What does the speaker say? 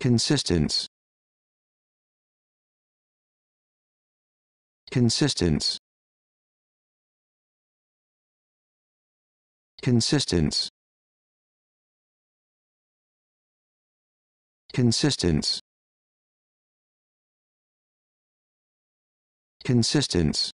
Consistence Consistence Consistence Consistence Consistence